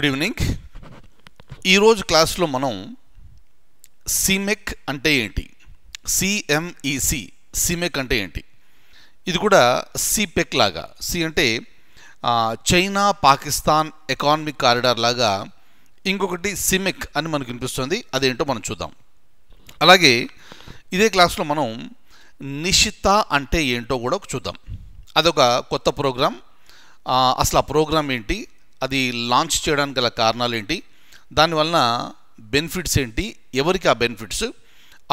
good evening ఈరోజు క్లాస్లో మనం సిమెక్ అంటే ఏంటి సిఎంఈసి సిమెక్ అంటే ఏంటి ఇది కూడా సిపెక్ లాగా సి అంటే చైనా పాకిస్తాన్ ఎకానమిక్ కారిడార్ లాగా ఇంకొకటి సిమెక్ అని మనకు వినిపిస్తుంది అదేంటో మనం చూద్దాం అలాగే ఇదే క్లాస్లో మనం నిషిత అంటే ఏంటో కూడా చూద్దాం అదొక కొత్త ప్రోగ్రాం అసలు ఆ ప్రోగ్రాం ఏంటి అది లాంచ్ చేయడానికి గల కారణాలు ఏంటి దానివలన బెనిఫిట్స్ ఏంటి ఎవరికి ఆ బెనిఫిట్స్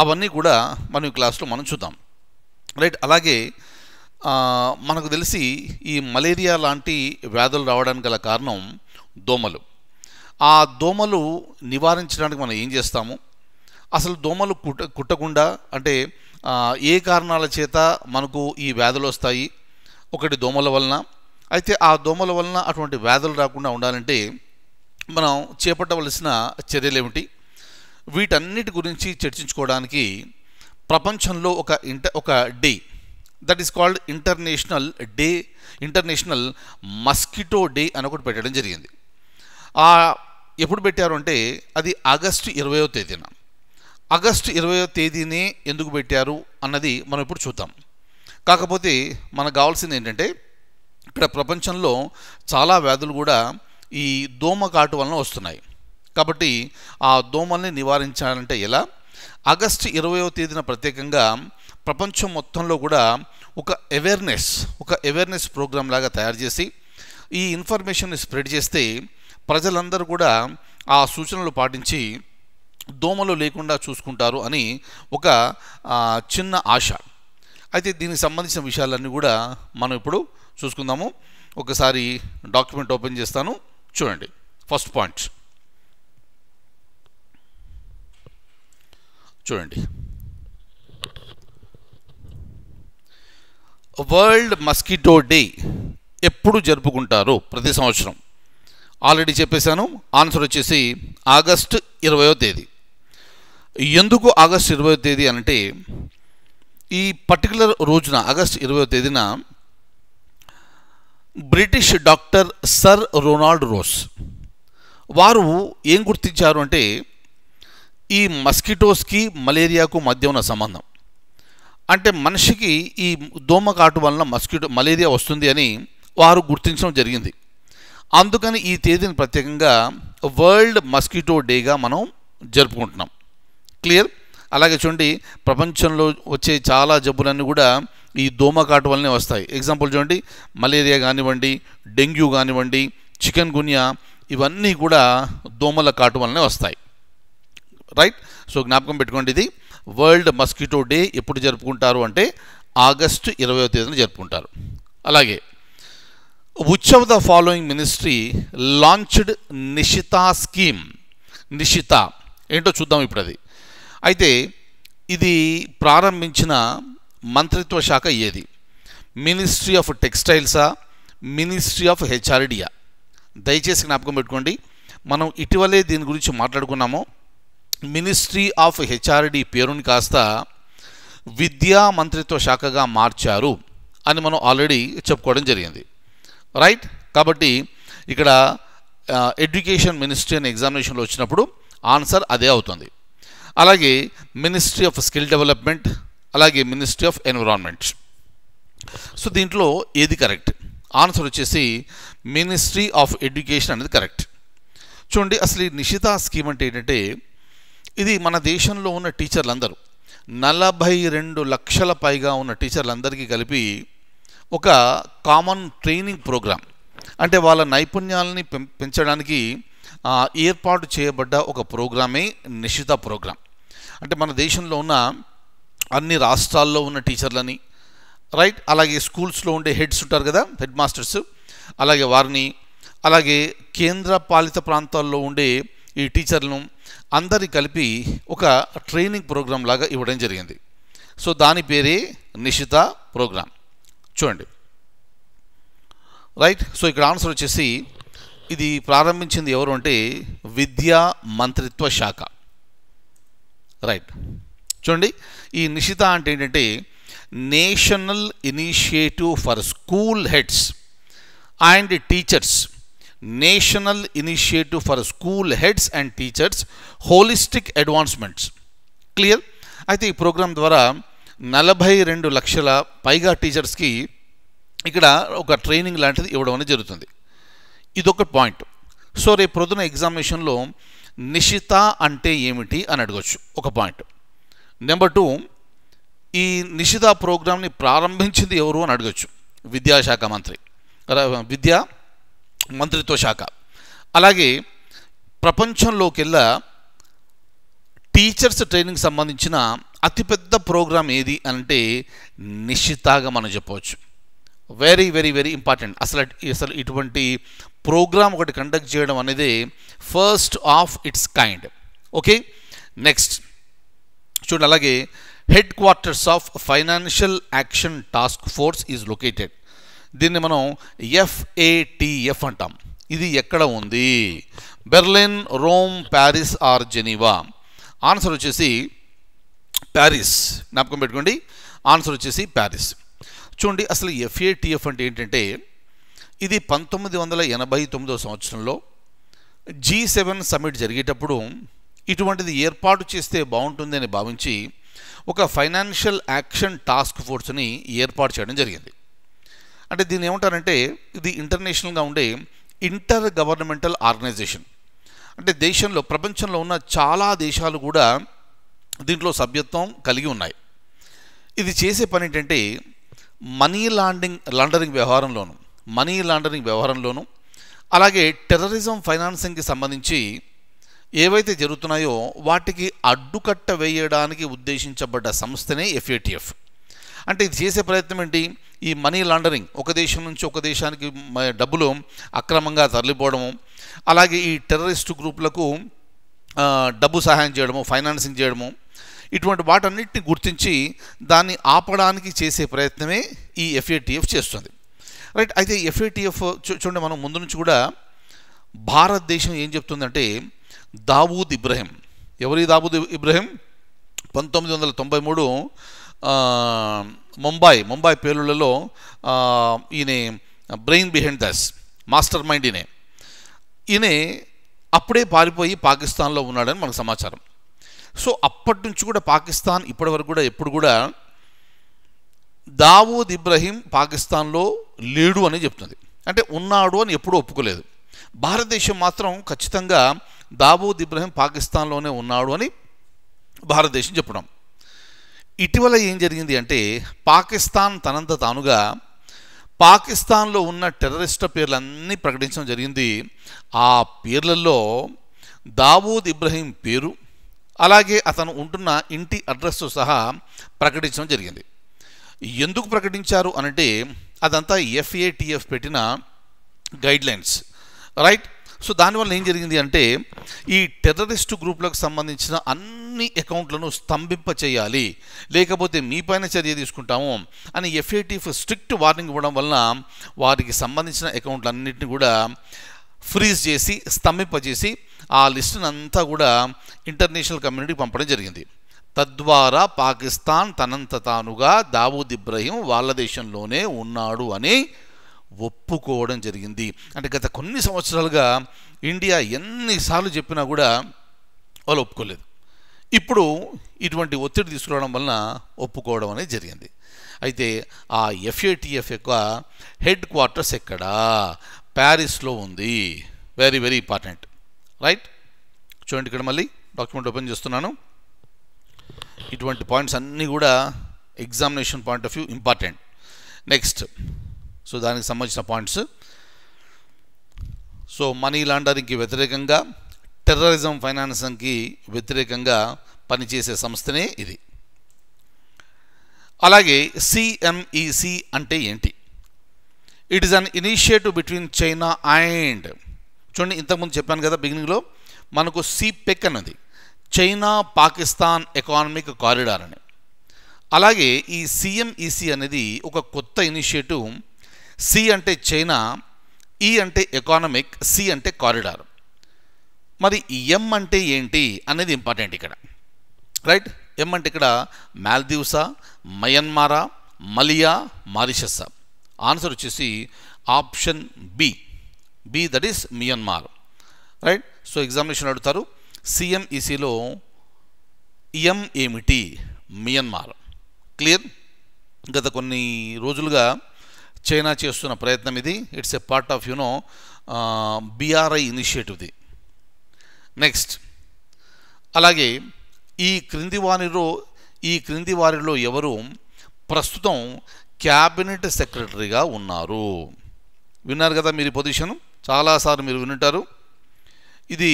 అవన్నీ కూడా మనం ఈ క్లాస్లో మనం చూద్దాం రైట్ అలాగే మనకు తెలిసి ఈ మలేరియా లాంటి వ్యాధులు రావడానికి గల కారణం దోమలు ఆ దోమలు నివారించడానికి మనం ఏం చేస్తాము అసలు దోమలు కుట్ట కుట్టకుండా అంటే ఏ కారణాల చేత మనకు ఈ వ్యాధులు వస్తాయి ఒకటి దోమల వలన అయితే ఆ దోమల వలన అటువంటి వ్యాధులు రాకుండా ఉండాలంటే మనం చేపట్టవలసిన చర్యలు ఏమిటి వీటన్నిటి గురించి చర్చించుకోవడానికి ప్రపంచంలో ఒక ఇంట ఒక day that is called international day international mosquito day అని ఒకటి పెట్టడం జరిగింది ఆ ఎప్పుడు పెట్టారు అంటే అది ఆగస్టు ఇరవయో తేదీన ఆగస్టు ఇరవయో తేదీనే ఎందుకు పెట్టారు అన్నది మనం ఇప్పుడు చూద్దాం కాకపోతే మనకు కావాల్సింది ఏంటంటే ఇక్కడ ప్రపంచంలో చాలా వ్యాధులు కూడా ఈ దోమ కాటు వలన వస్తున్నాయి కాబట్టి ఆ దోమల్ని నివారించాలంటే ఎలా ఆగస్టు ఇరవయో తేదీన ప్రత్యేకంగా ప్రపంచం మొత్తంలో కూడా ఒక అవేర్నెస్ ఒక అవేర్నెస్ ప్రోగ్రామ్ లాగా తయారు చేసి ఈ ఇన్ఫర్మేషన్ని స్ప్రెడ్ చేస్తే ప్రజలందరూ కూడా ఆ సూచనలు పాటించి దోమలు లేకుండా చూసుకుంటారు అని ఒక చిన్న ఆశ అయితే దీనికి సంబంధించిన విషయాలన్నీ కూడా మనం ఇప్పుడు చూసుకుందాము ఒకసారి డాక్యుమెంట్ ఓపెన్ చేస్తాను చూడండి ఫస్ట్ పాయింట్ చూడండి వరల్డ్ మస్కిటో డే ఎప్పుడు జరుపుకుంటారు ప్రతి సంవత్సరం ఆల్రెడీ చెప్పేశాను ఆన్సర్ వచ్చేసి ఆగస్టు ఇరవయో తేదీ ఎందుకు ఆగస్టు ఇరవయో తేదీ అంటే ఈ పర్టికులర్ రోజున ఆగస్టు ఇరవయో తేదీన British doctor sir Ronald Ross వారు ఏం గుర్తించారు అంటే ఈ మస్కిటోస్కి మలేరియాకు మధ్య ఉన్న సంబంధం అంటే మనిషికి ఈ దోమకాటు వలన మస్కిటో మలేరియా వస్తుంది అని వారు గుర్తించడం జరిగింది అందుకని ఈ తేదీని ప్రత్యేకంగా వరల్డ్ మస్కిటో డేగా మనం జరుపుకుంటున్నాం క్లియర్ అలాగే చూడండి ప్రపంచంలో వచ్చే చాలా జబ్బులన్నీ కూడా ఈ దోమకాటు వల్లనే వస్తాయి ఎగ్జాంపుల్ చూడండి మలేరియా కానివ్వండి డెంగ్యూ కానివ్వండి చికెన్ గున్యా ఇవన్నీ కూడా దోమల కాటు వల్లనే వస్తాయి రైట్ సో జ్ఞాపకం పెట్టుకోండి ఇది వరల్డ్ మస్కిటో డే ఎప్పుడు జరుపుకుంటారు అంటే ఆగస్టు ఇరవయో తేదీన జరుపుకుంటారు అలాగే which of the following ministry launched Nishtha scheme Nishtha ఏంటో చూద్దాం ఇప్పుడు అది అయితే ఇది ప్రారంభించిన మంత్రిత్వ శాఖ ఏది మినిస్ట్రీ ఆఫ్ టెక్స్టైల్సా మినిస్ట్రీ ఆఫ్ హెచ్ఆర్డియా దయచేసి జ్ఞాపకం పెట్టుకోండి మనం ఇటీవలే దీని గురించి మాట్లాడుకున్నాము మినిస్ట్రీ ఆఫ్ హెచ్ఆర్డి పేరుని కాస్త విద్యా మంత్రిత్వ శాఖగా మార్చారు అని మనం ఆల్రెడీ చెప్పుకోవడం జరిగింది రైట్ కాబట్టి ఇక్కడ ఎడ్యుకేషన్ మినిస్ట్రీ అనే ఎగ్జామినేషన్లో వచ్చినప్పుడు ఆన్సర్ అదే అవుతుంది అలాగే మినిస్ట్రీ ఆఫ్ స్కిల్ డెవలప్మెంట్ అలాగే మినిస్ట్రీ ఆఫ్ ఎన్విరాన్మెంట్ సో దీంట్లో ఏది కరెక్ట్ ఆన్సర్ వచ్చేసి మినిస్ట్రీ ఆఫ్ ఎడ్యుకేషన్ అనేది కరెక్ట్ చూడండి అసలు ఈ నిషిత స్కీమ్ అంటే ఏంటంటే ఇది మన దేశంలో ఉన్న టీచర్లందరూ నలభై రెండు లక్షల పైగా ఉన్న టీచర్లందరికీ కలిపి ఒక కామన్ ట్రైనింగ్ ప్రోగ్రాం అంటే వాళ్ళ నైపుణ్యాలని పెంచడానికి ఏర్పాటు చేయబడ్డ ఒక ప్రోగ్రామే నిషిత ప్రోగ్రాం అంటే మన దేశంలో ఉన్న అన్ని రాష్ట్రాల్లో ఉన్న టీచర్లని రైట్ అలాగే స్కూల్స్లో ఉండే హెడ్స్ ఉంటారు కదా హెడ్ మాస్టర్స్ అలాగే వారిని అలాగే కేంద్ర పాలిత ప్రాంతాల్లో ఉండే ఈ టీచర్లను అందరి కలిపి ఒక ట్రైనింగ్ ప్రోగ్రాం లాగా ఇవ్వడం జరిగింది సో దాని పేరే నిషిత ప్రోగ్రాం చూడండి రైట్ సో ఇక్కడ ఆన్సర్ వచ్చేసి ఇది ప్రారంభించింది ఎవరు అంటే విద్యా మంత్రిత్వ శాఖ రైట్ చూడండి ఈ నిషిత అంటే ఏంటంటే national initiative for school heads and teachers national initiative for school heads and teachers holistic advancements clear అయితే ఈ ప్రోగ్రాం ద్వారా నలభై రెండు లక్షల పైగా టీచర్స్కి ఇక్కడ ఒక ట్రైనింగ్ లాంటిది ఇవ్వడం అనేది జరుగుతుంది ఇదొక పాయింట్ సో రేపు ప్రొద్దున ఎగ్జామినేషన్లో నిషిత అంటే ఏమిటి అని అడగచ్చు ఒక పాయింట్ నెంబర్ టూ ఈ నిషిత ప్రోగ్రామ్ని ప్రారంభించింది ఎవరు అని అడగచ్చు విద్యాశాఖ మంత్రి విద్యా మంత్రిత్వ శాఖ అలాగే ప్రపంచంలోకెల్లా టీచర్స్ ట్రైనింగ్ సంబంధించిన అతిపెద్ద ప్రోగ్రామ్ ఏది అంటే నిశ్చితాగా మనం చెప్పవచ్చు వెరీ వెరీ వెరీ ఇంపార్టెంట్ అసలు అసలు ఇటువంటి ప్రోగ్రామ్ ఒకటి కండక్ట్ చేయడం అనేది first of its kind okay next చూడండి అలాగే headquarters of financial action task force is located దీన్ని మనం ఎఫ్ఏటిఎఫ్ అంటాం ఇది ఎక్కడ ఉంది Berlin Rome Paris or Geneva answer వచ్చేసి ప్యారిస్ జ్ఞాపకం పెట్టుకోండి ఆన్సర్ వచ్చేసి ప్యారిస్ చూడండి అసలు ఎఫ్ఏటిఎఫ్ అంటే ఏంటంటే ఇది పంతొమ్మిది వందల ఎనభై తొమ్మిదో సంవత్సరంలో జీ సెవెన్ సమిట్ జరిగేటప్పుడు ఇటువంటిది ఏర్పాటు చేస్తే బాగుంటుందని భావించి ఒక ఫైనాన్షియల్ యాక్షన్ టాస్క్ ఫోర్స్ని ఏర్పాటు చేయడం జరిగింది అంటే దీన్ని ఏమంటారంటే ఇది ఇంటర్నేషనల్గా ఉండే ఇంటర్ గవర్నమెంటల్ ఆర్గనైజేషన్ అంటే దేశంలో ప్రపంచంలో ఉన్న చాలా దేశాలు కూడా దీంట్లో సభ్యత్వం కలిగి ఉన్నాయి ఇది చేసే పని ఏంటంటే మనీ లాండింగ్ లాండరింగ్ వ్యవహారంలోను మనీ లాండరింగ్ వ్యవహారంలోను అలాగే టెర్రరిజం ఫైనాన్సింగ్కి సంబంధించి ఏవైతే జరుగుతున్నాయో వాటికి అడ్డుకట్ట వేయడానికి ఉద్దేశించబడ్డ సంస్థనే ఎఫ్ఏటిఎఫ్ అంటే ఇది చేసే ప్రయత్నం ఏంటి ఈ మనీ లాండరింగ్ ఒక దేశం నుంచి ఒక దేశానికి డబ్బులు అక్రమంగా తరలిపోవడము అలాగే ఈ టెర్రరిస్ట్ గ్రూపులకు డబ్బు సహాయం చేయడము ఫైనాన్సింగ్ చేయడము ఇటువంటి వాటన్నిటిని గుర్తించి దాన్ని ఆపడానికి చేసే ప్రయత్నమే ఈ ఎఫ్ఏటిఎఫ్ చేస్తుంది రైట్ అయితే ఎఫ్ఏటిఎఫ్ చూడండి మనం ముందు నుంచి కూడా భారతదేశం ఏం చెప్తుందంటే దావూద్ ఇబ్రహీం ఎవరి దావూద్ ఇబ్రహీం పంతొమ్మిది వందల తొంభై మూడు ముంబాయి ముంబాయి పేలుళ్లలో ఈయన brain behind this mastermind ఈయనే ఈయన అప్పుడే పారిపోయి పాకిస్తాన్లో ఉన్నాడని మనకు సమాచారం సో అప్పటి నుంచి కూడా పాకిస్తాన్ ఇప్పటి వరకు కూడా ఎప్పుడు కూడా దావూద్ ఇబ్రహీం పాకిస్తాన్లో లేడు అని చెప్తుంది అంటే ఉన్నాడు అని ఎప్పుడూ ఒప్పుకోలేదు భారతదేశం మాత్రం ఖచ్చితంగా దావూద్ ఇబ్రహీం పాకిస్తాన్లోనే ఉన్నాడు అని భారతదేశం చెప్పడం ఇటీవల ఏం జరిగింది అంటే పాకిస్తాన్ తనంత తానుగా పాకిస్తాన్లో ఉన్న టెర్రరిస్ట్ పేర్లన్నీ ప్రకటించడం జరిగింది ఆ పేర్లలో దావూద్ ఇబ్రహీం పేరు అలాగే అతను ఉంటున్న ఇంటి అడ్రస్ సహా ప్రకటించడం జరిగింది ఎందుకు ప్రకటించారు అనంటే అదంతా ఎఫ్ఏటిఎఫ్ పెట్టిన గైడ్లైన్స్ రైట్ సో దానివల్ల ఏం జరిగింది అంటే ఈ టెర్రరిస్ట్ గ్రూప్లకు సంబంధించిన అన్ని అకౌంట్లను స్తంభింప చేయాలి లేకపోతే మీపైన చర్య తీసుకుంటాము అని ఎఫ్ఏటీఎఫ్ స్ట్రిక్ట్ వార్నింగ్ ఇవ్వడం వలన వారికి సంబంధించిన అకౌంట్లన్నింటినీ కూడా ఫ్రీజ్ చేసి స్తంభింపజేసి ఆ లిస్టును అంతా కూడా ఇంటర్నేషనల్ కమ్యూనిటీకి పంపడం జరిగింది తద్వారా పాకిస్తాన్ తనంత తానుగా దావూద్ ఇబ్రహీం వాళ్ళ దేశంలోనే ఉన్నాడు అని ఒప్పుకోవడం జరిగింది అంటే గత కొన్ని సంవత్సరాలుగా ఇండియా ఎన్నిసార్లు చెప్పినా కూడా వాళ్ళు ఒప్పుకోలేదు ఇప్పుడు ఇటువంటి ఒత్తిడి తీసుకురావడం వలన ఒప్పుకోవడం అనేది జరిగింది అయితే ఆ ఎఫ్ఏటిఎఫ్ యొక్క హెడ్ క్వార్టర్స్ ఎక్కడ ప్యారిస్లో ఉంది వెరీ వెరీ ఇంపార్టెంట్ రైట్ చూడండి ఇక్కడ మళ్ళీ డాక్యుమెంట్ ఓపెన్ చేస్తున్నాను ఇటువంటి పాయింట్స్ అన్నీ కూడా examination point of view important next so దానికి సంబంధించిన పాయింట్స్ సో మనీ లాండరింగ్కి వ్యతిరేకంగా టెర్రరిజం ఫైనాన్సింగ్కి వ్యతిరేకంగా పనిచేసే సంస్థనే ఇది అలాగే సిఎంఈసి అంటే ఏంటి it is an initiative between China and చూడండి ఇంతకుముందు చెప్పాను కదా బిగినింగ్లో మనకు సిపెక్ e అన్నది చైనా పాకిస్తాన్ ఎకానమిక్ కారిడార్ అని అలాగే ఈ సిఎంఈసి e అనేది ఒక కొత్త ఇనిషియేటివ్ సి అంటే చైనా ఈ e అంటే ఎకానమిక్ సి అంటే కారిడార్ మరి ఎం అంటే ఏంటి అనేది ఇంపార్టెంట్ ఇక్కడ రైట్ ఎం అంటే ఇక్కడ మాల్దీవ్సా మయన్మారా మలియా మారిషస్ ఆన్సర్ వచ్చేసి option B B that is Myanmar right so examination అడుగుతారు సిఎంఈసిలో e ఎం ఏమిటి మియన్మార్ క్లియర్ గత కొన్ని రోజులుగా చైనా చేస్తున్న ప్రయత్నం ఇది it's a part of you know BRI ఇనిషియేటివ్ది నెక్స్ట్ అలాగే ఈ క్రింది వారిలో ఈ క్రింది వారిలో ఎవరు ప్రస్తుతం క్యాబినెట్ సెక్రటరీగా ఉన్నారు విన్నారు కదా మీరు పొజిషన్ చాలాసార్లు మీరు వినుంటారు ఇది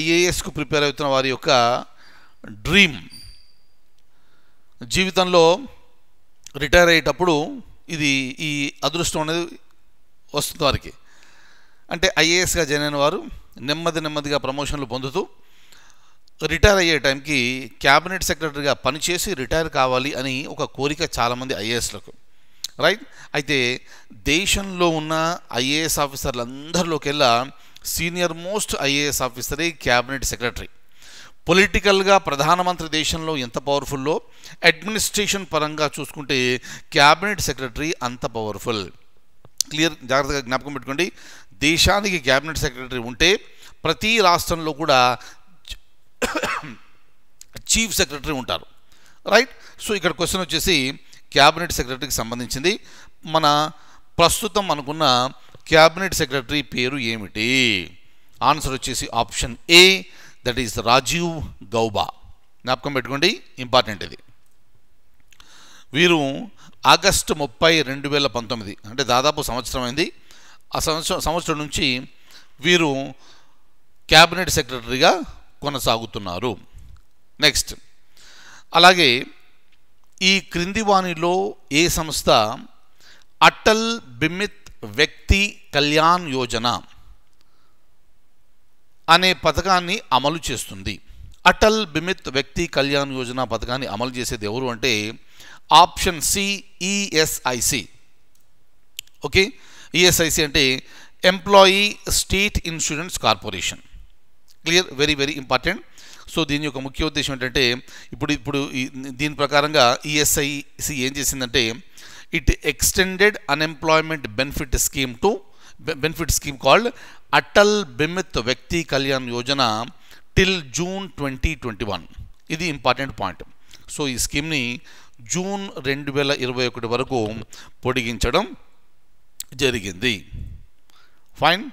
ఐఏఎస్కు ప్రిపేర్ అవుతున్న వారి యొక్క డ్రీమ్ జీవితంలో రిటైర్ అయ్యేటప్పుడు ఇది ఈ అదృష్టం అనేది వస్తుంది వారికి అంటే ఐఏఎస్గా అయిన వారు నెమ్మది నెమ్మదిగా ప్రమోషన్లు పొందుతూ రిటైర్ అయ్యే టైంకి క్యాబినెట్ సెక్రటరీగా పనిచేసి రిటైర్ కావాలి అని ఒక కోరిక చాలామంది ఐఏఎస్లకు రైట్ అయితే దేశంలో ఉన్న ఐఏఎస్ ఆఫీసర్లందరిలోకెల్లా సీనియర్ మోస్ట్ ఐఏఎస్ ఆఫీసరే క్యాబినెట్ సెక్రటరీ పొలిటికల్గా ప్రధానమంత్రి దేశంలో ఎంత పవర్ఫుల్లో అడ్మినిస్ట్రేషన్ పరంగా చూసుకుంటే క్యాబినెట్ సెక్రటరీ అంత పవర్ఫుల్ క్లియర్ జాగ్రత్తగా జ్ఞాపకం పెట్టుకోండి దేశానికి క్యాబినెట్ సెక్రటరీ ఉంటే ప్రతి రాష్ట్రంలో కూడా చీఫ్ సెక్రటరీ ఉంటారు రైట్ సో ఇక్కడ క్వశ్చన్ వచ్చేసి క్యాబినెట్ సెక్రటరీకి సంబంధించింది మన ప్రస్తుతం అనుకున్న క్యాబినెట్ సెక్రటరీ పేరు ఏమిటి ఆన్సర్ వచ్చేసి option A that is Rajiv Gauba జ్ఞాపకం పెట్టుకోండి ఇంపార్టెంట్ ఇది వీరు ఆగస్టు ముప్పై రెండు వేల పంతొమ్మిది అంటే దాదాపు సంవత్సరం అయింది ఆ సంవత్సరం సంవత్సరం నుంచి వీరు క్యాబినెట్ సెక్రటరీగా కొనసాగుతున్నారు నెక్స్ట్ అలాగే ఈ క్రింది వాణిలో ఏ సంస్థ అటల్ బిమిత్ వ్యక్తి కళ్యాణ్ యోజన అనే పథకాన్ని అమలు చేస్తుంది అటల్ బిమిత్ వ్యక్తి కళ్యాణ్ యోజన పథకాన్ని అమలు చేసేది ఎవరు అంటే option C ESIC e okay ESIC e అంటే employee state insurance corporation clear very very important so దీని యొక్క ముఖ్య ఉద్దేశం ఏంటంటే ఇప్పుడు ఇప్పుడు దీని ప్రకారంగా ఈఎస్ఐసి e ఏం చేసిందంటే it extended unemployment benefit scheme to benefit scheme called Atal Bimit Vyakti Kalyan Yojana till June twenty twenty one ఇది ఇంపార్టెంట్ పాయింట్ సో ఈ స్కీమ్ని జూన్ రెండు వేల ఇరవై ఒకటి వరకు పొడిగించడం జరిగింది ఫైన్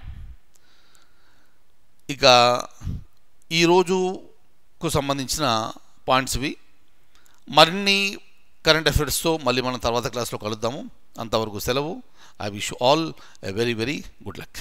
ఇక ఈరోజుకు సంబంధించిన పాయింట్స్ ఇవి మరిన్ని కరెంట్ అఫేర్స్తో మళ్ళీ మనం తర్వాత క్లాస్లో కలుద్దాము అంతవరకు సెలవు I wish all a very very good luck